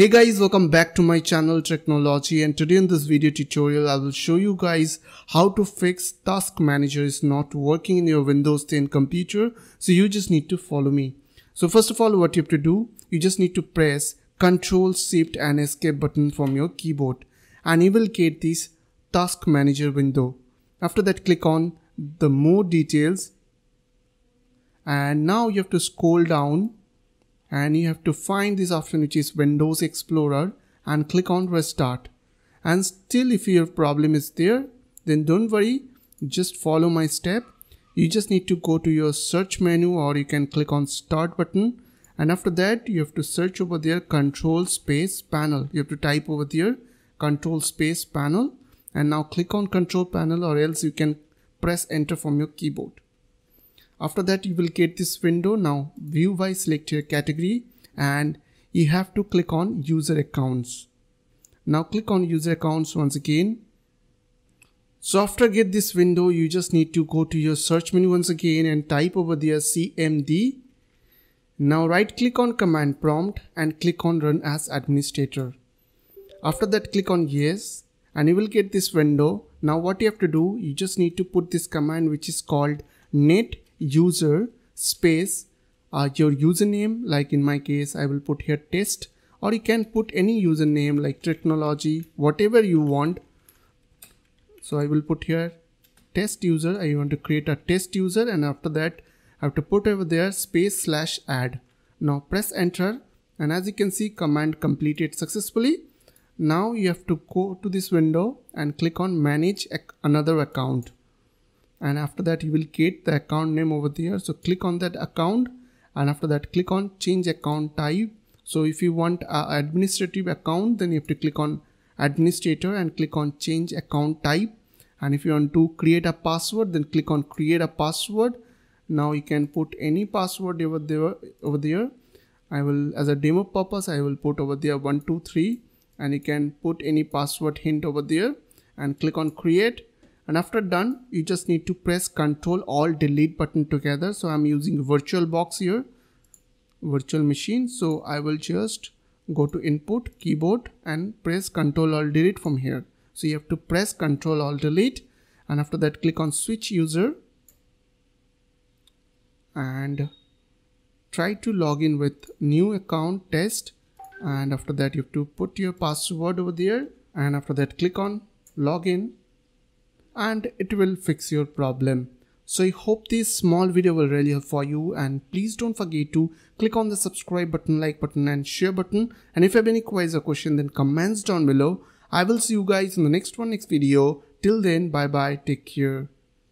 Hey guys, welcome back to my channel Technology and today in this video tutorial I will show you guys how to fix task manager is not working in your Windows 10 computer. So you just need to follow me. So first of all what you have to do, you just need to press Ctrl Shift and Escape button from your keyboard and you will get this task manager window. After that click on the more details and now you have to scroll down and you have to find this option which is Windows Explorer and click on restart. And still if your problem is there, then don't worry, just follow my step. You just need to go to your search menu or you can click on start button. And after that, you have to search over there control space panel. You have to type over there control space panel and now click on control panel or else you can press enter from your keyboard. After that, you will get this window. Now view by select your category and you have to click on user accounts. Now click on user accounts once again. So after get this window, you just need to go to your search menu once again and type over there CMD. Now right click on command prompt and click on run as administrator. After that click on yes and you will get this window. Now what you have to do, you just need to put this command which is called net user space uh, your username like in my case I will put here test or you can put any username like technology whatever you want so I will put here test user I want to create a test user and after that I have to put over there space slash add now press enter and as you can see command completed successfully now you have to go to this window and click on manage another account and after that you will get the account name over there so click on that account and after that click on change account type so if you want a administrative account then you have to click on administrator and click on change account type and if you want to create a password then click on create a password now you can put any password over there over there i will as a demo purpose i will put over there 123 and you can put any password hint over there and click on create and after done you just need to press ctrl alt delete button together so i'm using Virtual Box here virtual machine so i will just go to input keyboard and press ctrl alt delete from here so you have to press ctrl alt delete and after that click on switch user and try to log in with new account test and after that you have to put your password over there and after that click on login and it will fix your problem. So I hope this small video will really help for you and please don't forget to click on the subscribe button, like button and share button and if you have any queries or question then comments down below. I will see you guys in the next one next video. Till then bye bye take care.